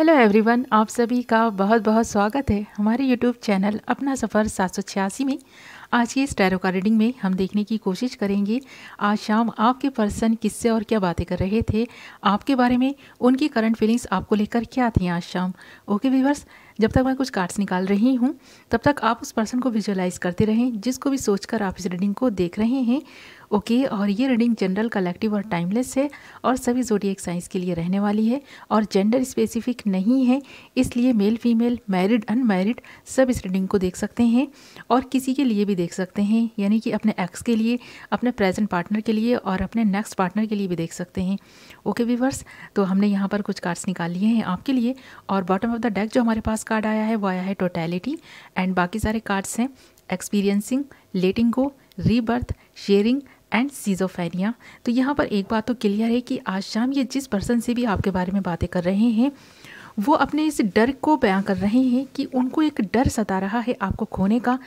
hello everyone आप सभी का बहुत बहुत स्वागत है हमारे यूट्यूब चैनल अपना सफ़र सात सौ छियासी में आज की इस टैरो का रीडिंग में हम देखने की कोशिश करेंगे आज शाम आपके पर्सन किससे और क्या बातें कर रहे थे आपके बारे में उनकी करंट फीलिंग्स आपको लेकर क्या थी आज शाम ओके व्यूवर्स जब तक मैं कुछ कार्ड्स निकाल रही हूँ तब तक आप उस पर्सन को विजुअलाइज करते रहें जिसको भी सोचकर आप इस रीडिंग को देख रहे हैं ओके और ये रीडिंग जनरल कलेक्टिव और टाइमलेस है और सभी एक साइंस के लिए रहने वाली है और जेंडर स्पेसिफिक नहीं है इसलिए मेल फीमेल मैरिड अनमैरिड सब इस रीडिंग को देख सकते हैं और किसी के लिए भी देख सकते हैं यानी कि अपने एक्स के लिए अपने प्रेजेंट पार्टनर के लिए और अपने नेक्स्ट पार्टनर के लिए भी देख सकते हैं ओके वीवर्स तो हमने यहाँ पर कुछ कार्ड्स निकाल लिए हैं आपके लिए और बॉटम ऑफ द डेक जो हमारे पास कार्ड आया है वो आया है टोटैलिटी एंड बाकी सारे कार्ड्स हैं experiencing letting go rebirth sharing and schizophrenia तो यहाँ पर एक बात तो क्लियर है कि आज शाम ये जिस पर्सन से भी आपके बारे में बातें कर रहे हैं वो अपने इस डर को बयां कर रहे हैं कि उनको एक डर सता रहा है आपको खोने का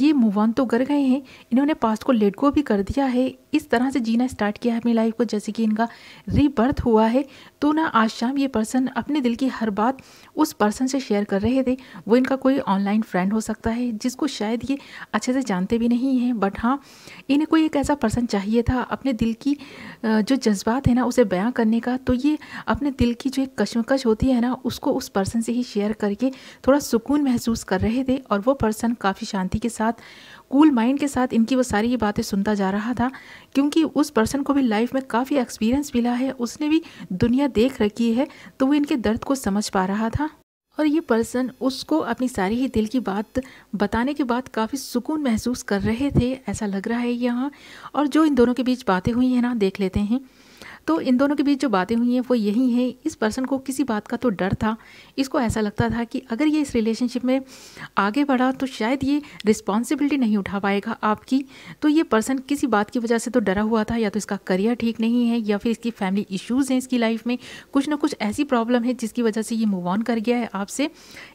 ये मूव ऑन तो कर गए हैं इन्होंने पास्ट को लेट गो भी कर दिया है इस तरह से जीना स्टार्ट किया है अपनी लाइफ को जैसे कि इनका रीबर्थ हुआ है तो ना आज शाम ये पर्सन अपने दिल की हर बात उस पर्सन से शेयर कर रहे थे वो इनका कोई ऑनलाइन फ्रेंड हो सकता है जिसको शायद ये अच्छे से जानते भी नहीं हैं बट हाँ इन्हें कोई एक ऐसा पर्सन चाहिए था अपने दिल की जो जज्बात है ना उसे बयां करने का तो ये अपने दिल की जो एक कशमकश होती है ना उसको उस पर्सन से ही शेयर करके थोड़ा सुकून महसूस कर रहे थे और वो पर्सन काफ़ी शांति के साथ कूल माइंड के साथ इनकी वो सारी ये बातें सुनता जा रहा था क्योंकि उस पर्सन को भी लाइफ में काफ़ी एक्सपीरियंस मिला है उसने भी दुनिया देख रखी है तो वो इनके दर्द को समझ पा रहा था और ये पर्सन उसको अपनी सारी ही दिल की बात बताने के बाद काफ़ी सुकून महसूस कर रहे थे ऐसा लग रहा है यहाँ और जो इन दोनों के बीच बातें हुई हैं ना देख लेते हैं तो इन दोनों के बीच जो बातें हुई हैं वो यही हैं इस पर्सन को किसी बात का तो डर था इसको ऐसा लगता था कि अगर ये इस रिलेशनशिप में आगे बढ़ा तो शायद ये रिस्पॉन्सिबिलिटी नहीं उठा पाएगा आपकी तो ये पर्सन किसी बात की वजह से तो डरा हुआ था या तो इसका करियर ठीक नहीं है या फिर इसकी फैमिली इश्यूज़ हैं इसकी लाइफ में कुछ ना कुछ ऐसी प्रॉब्लम है जिसकी वजह से ये मूव ऑन कर गया है आपसे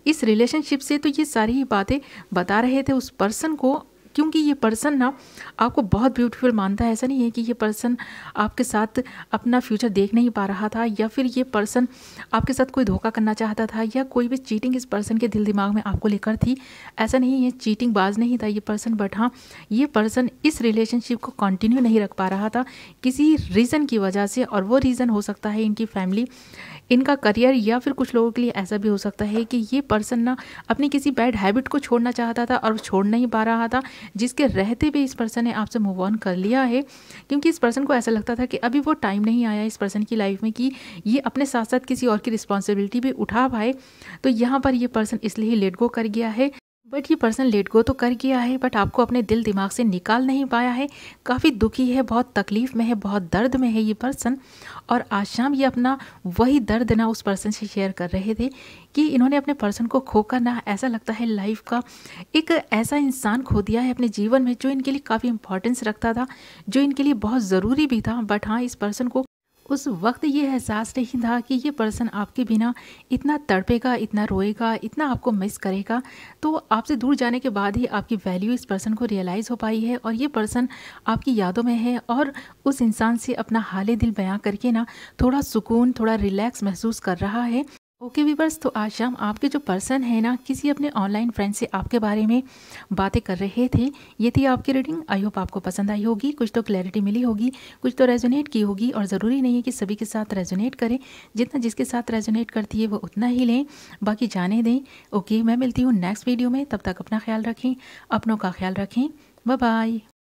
इस रिलेशनशिप से तो ये सारी ही बातें बता रहे थे उस पर्सन को क्योंकि ये पर्सन ना आपको बहुत ब्यूटीफुल मानता है ऐसा नहीं है कि ये पर्सन आपके साथ अपना फ्यूचर देख नहीं पा रहा था या फिर ये पर्सन आपके साथ कोई धोखा करना चाहता था या कोई भी चीटिंग इस पर्सन के दिल दिमाग में आपको लेकर थी ऐसा नहीं है चीटिंग बाज नहीं था ये पर्सन बट हाँ ये पर्सन इस रिलेशनशिप को कंटिन्यू नहीं रख पा रहा था किसी रीज़न की वजह से और वो रीज़न हो सकता है इनकी फैमिली इनका करियर या फिर कुछ लोगों के लिए ऐसा भी हो सकता है कि ये पर्सन ना अपनी किसी बैड हैबिट को छोड़ना चाहता था और छोड़ नहीं पा रहा था जिसके रहते भी इस पर्सन ने आपसे मूव ऑन कर लिया है क्योंकि इस पर्सन को ऐसा लगता था कि अभी वो टाइम नहीं आया इस पर्सन की लाइफ में कि ये अपने साथ साथ किसी और की रिस्पॉन्सिबिलिटी भी उठा पाए तो यहाँ पर ये पर्सन इसलिए लेट गो कर गया है बट ये पर्सन लेट गो तो कर गया है बट आपको अपने दिल दिमाग से निकाल नहीं पाया है काफ़ी दुखी है बहुत तकलीफ़ में है बहुत दर्द में है ये पर्सन और आज शाम ये अपना वही दर्द ना उस पर्सन से शेयर कर रहे थे कि इन्होंने अपने पर्सन को खोकर ना ऐसा लगता है लाइफ का एक ऐसा इंसान खो दिया है अपने जीवन में जो इनके लिए काफ़ी इंपॉर्टेंस रखता था जो इनके लिए बहुत ज़रूरी भी था बट हाँ इस पर्सन को उस वक्त ये एहसास नहीं था कि ये पर्सन आपके बिना इतना तड़पेगा इतना रोएगा इतना आपको मिस करेगा तो आपसे दूर जाने के बाद ही आपकी वैल्यू इस पर्सन को रियलाइज़ हो पाई है और ये पर्सन आपकी यादों में है और उस इंसान से अपना हाल दिल बयां करके ना थोड़ा सुकून थोड़ा रिलैक्स महसूस कर रहा है ओके वीवर्स तो आज शाम आपके जो पर्सन है ना किसी अपने ऑनलाइन फ्रेंड से आपके बारे में बातें कर रहे थे ये थी आपकी रीडिंग आई होप आपको पसंद आई होगी कुछ तो क्लैरिटी मिली होगी कुछ तो रेजोनेट की होगी और ज़रूरी नहीं है कि सभी के साथ रेजोनेट करें जितना जिसके साथ रेजोनेट करती है वो उतना ही लें बाकी जाने दें ओके मैं मिलती हूँ नेक्स्ट वीडियो में तब तक अपना ख्याल रखें अपनों का ख्याल रखें बाय